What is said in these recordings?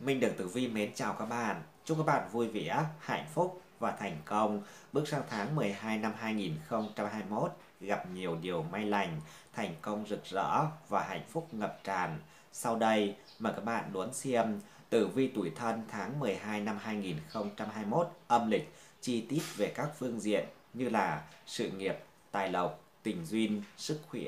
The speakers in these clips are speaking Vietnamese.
Minh Đường Tử Vi mến chào các bạn. Chúc các bạn vui vẻ, hạnh phúc và thành công. Bước sang tháng 12 năm 2021 gặp nhiều điều may lành, thành công rực rỡ và hạnh phúc ngập tràn. Sau đây, mời các bạn đón xem Tử Vi tuổi thân tháng 12 năm 2021 âm lịch chi tiết về các phương diện như là sự nghiệp, tài lộc, tình duyên, sức khỏe,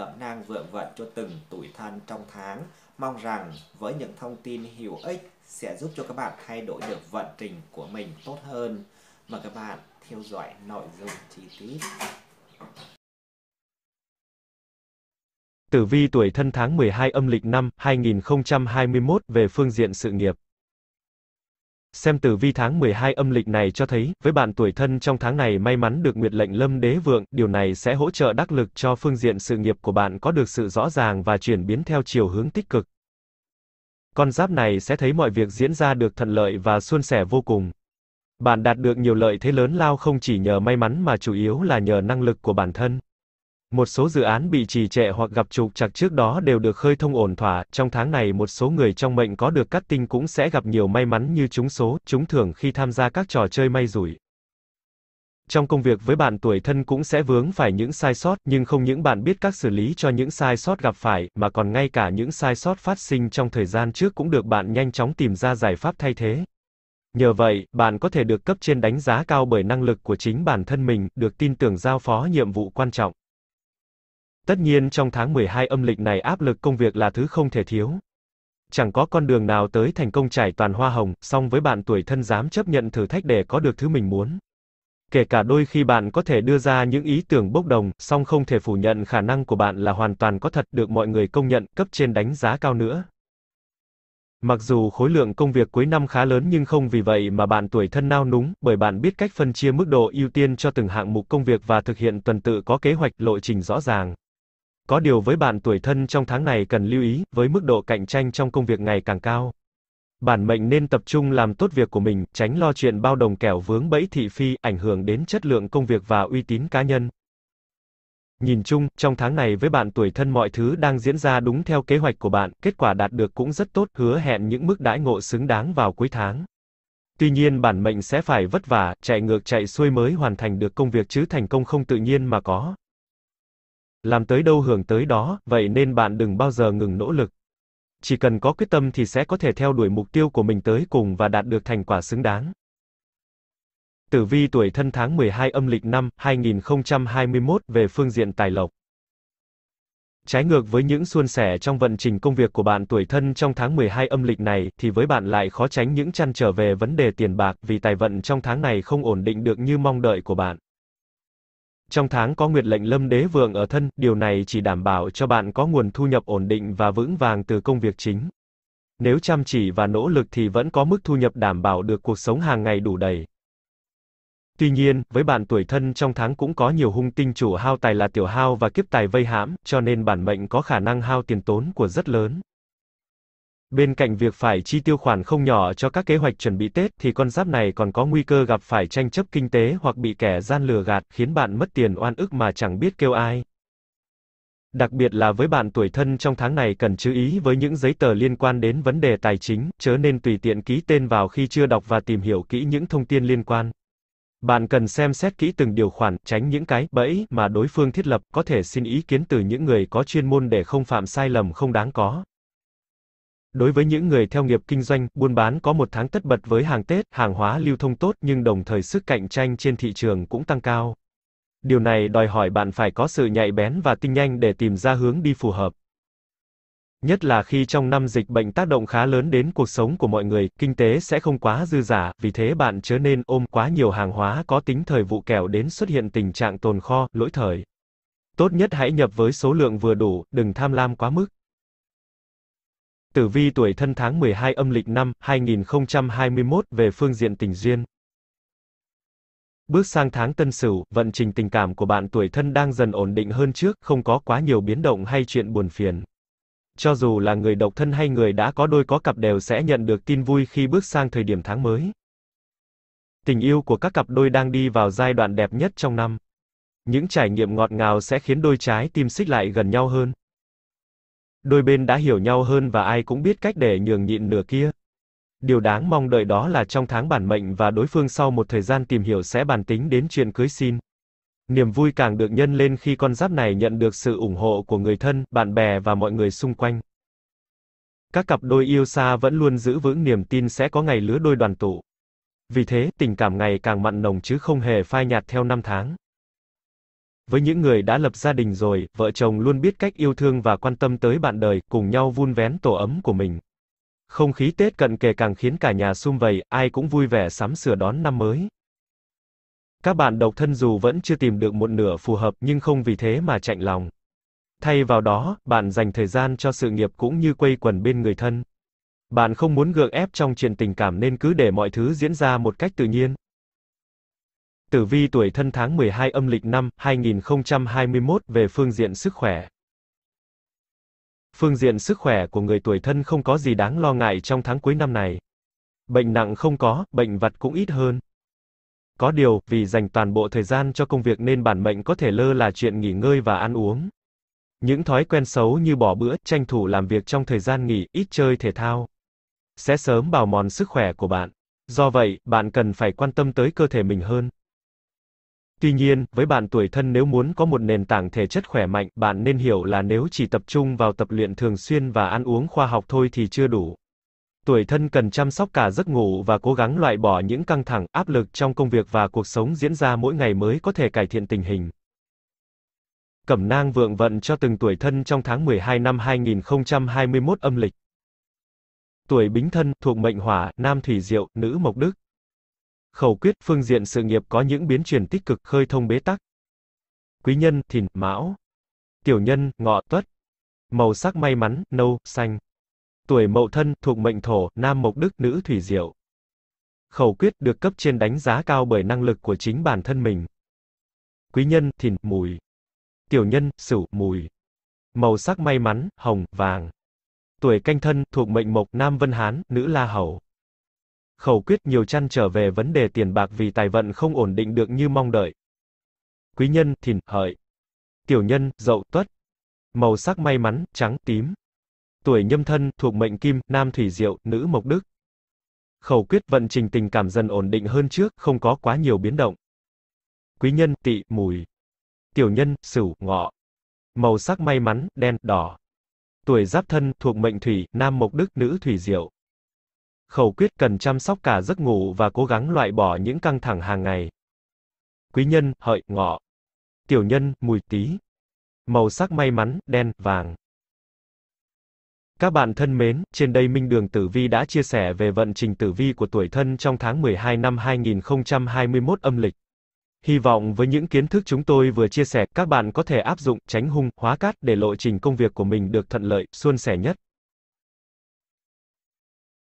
cẩm nang vượng vận cho từng tuổi thân trong tháng. Mong rằng với những thông tin hữu ích sẽ giúp cho các bạn thay đổi được vận trình của mình tốt hơn. Mời các bạn theo dõi nội dung chi tiết. Tử vi tuổi thân tháng 12 âm lịch năm 2021 về phương diện sự nghiệp. Xem tử vi tháng 12 âm lịch này cho thấy, với bạn tuổi thân trong tháng này may mắn được nguyệt lệnh lâm đế vượng, điều này sẽ hỗ trợ đắc lực cho phương diện sự nghiệp của bạn có được sự rõ ràng và chuyển biến theo chiều hướng tích cực. Con giáp này sẽ thấy mọi việc diễn ra được thuận lợi và suôn sẻ vô cùng. Bạn đạt được nhiều lợi thế lớn lao không chỉ nhờ may mắn mà chủ yếu là nhờ năng lực của bản thân. Một số dự án bị trì trệ hoặc gặp trục trặc trước đó đều được khơi thông ổn thỏa, trong tháng này một số người trong mệnh có được cắt tinh cũng sẽ gặp nhiều may mắn như trúng số, trúng thưởng khi tham gia các trò chơi may rủi. Trong công việc với bạn tuổi thân cũng sẽ vướng phải những sai sót, nhưng không những bạn biết các xử lý cho những sai sót gặp phải, mà còn ngay cả những sai sót phát sinh trong thời gian trước cũng được bạn nhanh chóng tìm ra giải pháp thay thế. Nhờ vậy, bạn có thể được cấp trên đánh giá cao bởi năng lực của chính bản thân mình, được tin tưởng giao phó nhiệm vụ quan trọng. Tất nhiên trong tháng 12 âm lịch này áp lực công việc là thứ không thể thiếu. Chẳng có con đường nào tới thành công trải toàn hoa hồng, song với bạn tuổi thân dám chấp nhận thử thách để có được thứ mình muốn. Kể cả đôi khi bạn có thể đưa ra những ý tưởng bốc đồng, song không thể phủ nhận khả năng của bạn là hoàn toàn có thật được mọi người công nhận, cấp trên đánh giá cao nữa. Mặc dù khối lượng công việc cuối năm khá lớn nhưng không vì vậy mà bạn tuổi thân nao núng, bởi bạn biết cách phân chia mức độ ưu tiên cho từng hạng mục công việc và thực hiện tuần tự có kế hoạch, lộ trình rõ ràng. Có điều với bạn tuổi thân trong tháng này cần lưu ý, với mức độ cạnh tranh trong công việc ngày càng cao. Bản mệnh nên tập trung làm tốt việc của mình, tránh lo chuyện bao đồng kẻo vướng bẫy thị phi, ảnh hưởng đến chất lượng công việc và uy tín cá nhân. Nhìn chung, trong tháng này với bạn tuổi thân mọi thứ đang diễn ra đúng theo kế hoạch của bạn, kết quả đạt được cũng rất tốt, hứa hẹn những mức đãi ngộ xứng đáng vào cuối tháng. Tuy nhiên bản mệnh sẽ phải vất vả, chạy ngược chạy xuôi mới hoàn thành được công việc chứ thành công không tự nhiên mà có. Làm tới đâu hưởng tới đó, vậy nên bạn đừng bao giờ ngừng nỗ lực. Chỉ cần có quyết tâm thì sẽ có thể theo đuổi mục tiêu của mình tới cùng và đạt được thành quả xứng đáng. Tử vi tuổi thân tháng 12 âm lịch năm 2021 về phương diện tài lộc. Trái ngược với những suôn sẻ trong vận trình công việc của bạn tuổi thân trong tháng 12 âm lịch này, thì với bạn lại khó tránh những chăn trở về vấn đề tiền bạc vì tài vận trong tháng này không ổn định được như mong đợi của bạn. Trong tháng có nguyệt lệnh lâm đế vượng ở thân, điều này chỉ đảm bảo cho bạn có nguồn thu nhập ổn định và vững vàng từ công việc chính. Nếu chăm chỉ và nỗ lực thì vẫn có mức thu nhập đảm bảo được cuộc sống hàng ngày đủ đầy. Tuy nhiên, với bạn tuổi thân trong tháng cũng có nhiều hung tinh chủ hao tài là tiểu hao và kiếp tài vây hãm, cho nên bản mệnh có khả năng hao tiền tốn của rất lớn. Bên cạnh việc phải chi tiêu khoản không nhỏ cho các kế hoạch chuẩn bị Tết thì con giáp này còn có nguy cơ gặp phải tranh chấp kinh tế hoặc bị kẻ gian lừa gạt, khiến bạn mất tiền oan ức mà chẳng biết kêu ai. Đặc biệt là với bạn tuổi thân trong tháng này cần chú ý với những giấy tờ liên quan đến vấn đề tài chính, chớ nên tùy tiện ký tên vào khi chưa đọc và tìm hiểu kỹ những thông tin liên quan. Bạn cần xem xét kỹ từng điều khoản, tránh những cái bẫy mà đối phương thiết lập, có thể xin ý kiến từ những người có chuyên môn để không phạm sai lầm không đáng có. Đối với những người theo nghiệp kinh doanh, buôn bán có một tháng tất bật với hàng Tết, hàng hóa lưu thông tốt nhưng đồng thời sức cạnh tranh trên thị trường cũng tăng cao. Điều này đòi hỏi bạn phải có sự nhạy bén và tinh nhanh để tìm ra hướng đi phù hợp. Nhất là khi trong năm dịch bệnh tác động khá lớn đến cuộc sống của mọi người, kinh tế sẽ không quá dư giả, vì thế bạn chớ nên ôm quá nhiều hàng hóa có tính thời vụ kẻo đến xuất hiện tình trạng tồn kho, lỗi thời. Tốt nhất hãy nhập với số lượng vừa đủ, đừng tham lam quá mức. Tử vi tuổi thân tháng 12 âm lịch năm 2021 về phương diện tình duyên. Bước sang tháng Tân Sửu, vận trình tình cảm của bạn tuổi thân đang dần ổn định hơn trước, không có quá nhiều biến động hay chuyện buồn phiền. Cho dù là người độc thân hay người đã có đôi có cặp đều sẽ nhận được tin vui khi bước sang thời điểm tháng mới. Tình yêu của các cặp đôi đang đi vào giai đoạn đẹp nhất trong năm. Những trải nghiệm ngọt ngào sẽ khiến đôi trái tim xích lại gần nhau hơn. Đôi bên đã hiểu nhau hơn và ai cũng biết cách để nhường nhịn nửa kia. Điều đáng mong đợi đó là trong tháng bản mệnh và đối phương sau một thời gian tìm hiểu sẽ bàn tính đến chuyện cưới xin. Niềm vui càng được nhân lên khi con giáp này nhận được sự ủng hộ của người thân, bạn bè và mọi người xung quanh. Các cặp đôi yêu xa vẫn luôn giữ vững niềm tin sẽ có ngày lứa đôi đoàn tụ. Vì thế, tình cảm ngày càng mặn nồng chứ không hề phai nhạt theo năm tháng. Với những người đã lập gia đình rồi, vợ chồng luôn biết cách yêu thương và quan tâm tới bạn đời, cùng nhau vun vén tổ ấm của mình. Không khí Tết cận kề càng khiến cả nhà sum vầy, ai cũng vui vẻ sắm sửa đón năm mới. Các bạn độc thân dù vẫn chưa tìm được một nửa phù hợp nhưng không vì thế mà chạnh lòng. Thay vào đó, bạn dành thời gian cho sự nghiệp cũng như quây quần bên người thân. Bạn không muốn gượng ép trong chuyện tình cảm nên cứ để mọi thứ diễn ra một cách tự nhiên. Tử vi tuổi thân tháng 12 âm lịch năm 2021 về phương diện sức khỏe. Phương diện sức khỏe của người tuổi thân không có gì đáng lo ngại trong tháng cuối năm này. Bệnh nặng không có, bệnh vặt cũng ít hơn. Có điều, vì dành toàn bộ thời gian cho công việc nên bản mệnh có thể lơ là chuyện nghỉ ngơi và ăn uống. Những thói quen xấu như bỏ bữa, tranh thủ làm việc trong thời gian nghỉ, ít chơi thể thao, sẽ sớm bào mòn sức khỏe của bạn. Do vậy, bạn cần phải quan tâm tới cơ thể mình hơn. Tuy nhiên, với bạn tuổi thân nếu muốn có một nền tảng thể chất khỏe mạnh, bạn nên hiểu là nếu chỉ tập trung vào tập luyện thường xuyên và ăn uống khoa học thôi thì chưa đủ. Tuổi thân cần chăm sóc cả giấc ngủ và cố gắng loại bỏ những căng thẳng, áp lực trong công việc và cuộc sống diễn ra mỗi ngày mới có thể cải thiện tình hình. Cẩm nang vượng vận cho từng tuổi thân trong tháng 12 năm 2021 âm lịch. Tuổi Bính Thân, thuộc mệnh Hỏa, nam Thủy Diệu, nữ Mộc Đức khẩu quyết phương diện sự nghiệp có những biến chuyển tích cực khơi thông bế tắc. Quý nhân, thìn, mão. Tiểu nhân, ngọ, tuất. Màu sắc may mắn, nâu, xanh. Tuổi mậu thân, thuộc mệnh thổ, nam mộc đức, nữ thủy diệu. Khẩu quyết được cấp trên đánh giá cao bởi năng lực của chính bản thân mình. Quý nhân, thìn, mùi. Tiểu nhân, sửu, mùi. Màu sắc may mắn, hồng, vàng. Tuổi canh thân, thuộc mệnh mộc, nam vân hán, nữ la hầu khẩu quyết nhiều chăn trở về vấn đề tiền bạc vì tài vận không ổn định được như mong đợi. Quý nhân, thìn, hợi. Tiểu nhân, dậu, tuất. Màu sắc may mắn, trắng, tím. Tuổi nhâm thân, thuộc mệnh kim, nam thủy diệu, nữ mộc đức. Khẩu quyết vận trình tình cảm dần ổn định hơn trước, không có quá nhiều biến động. Quý nhân, tỵ, mùi. Tiểu nhân, sửu, ngọ. Màu sắc may mắn, đen, đỏ. Tuổi giáp thân, thuộc mệnh thủy, nam mộc đức, nữ thủy diệu khẩu quyết cần chăm sóc cả giấc ngủ và cố gắng loại bỏ những căng thẳng hàng ngày. Quý nhân, hợi, ngọ. Tiểu nhân, mùi tí. Màu sắc may mắn, đen, vàng. Các bạn thân mến, trên đây Minh Đường Tử Vi đã chia sẻ về vận trình tử vi của tuổi thân trong tháng 12 năm 2021 âm lịch. Hy vọng với những kiến thức chúng tôi vừa chia sẻ, các bạn có thể áp dụng tránh hung, hóa cát để lộ trình công việc của mình được thuận lợi, suôn sẻ nhất.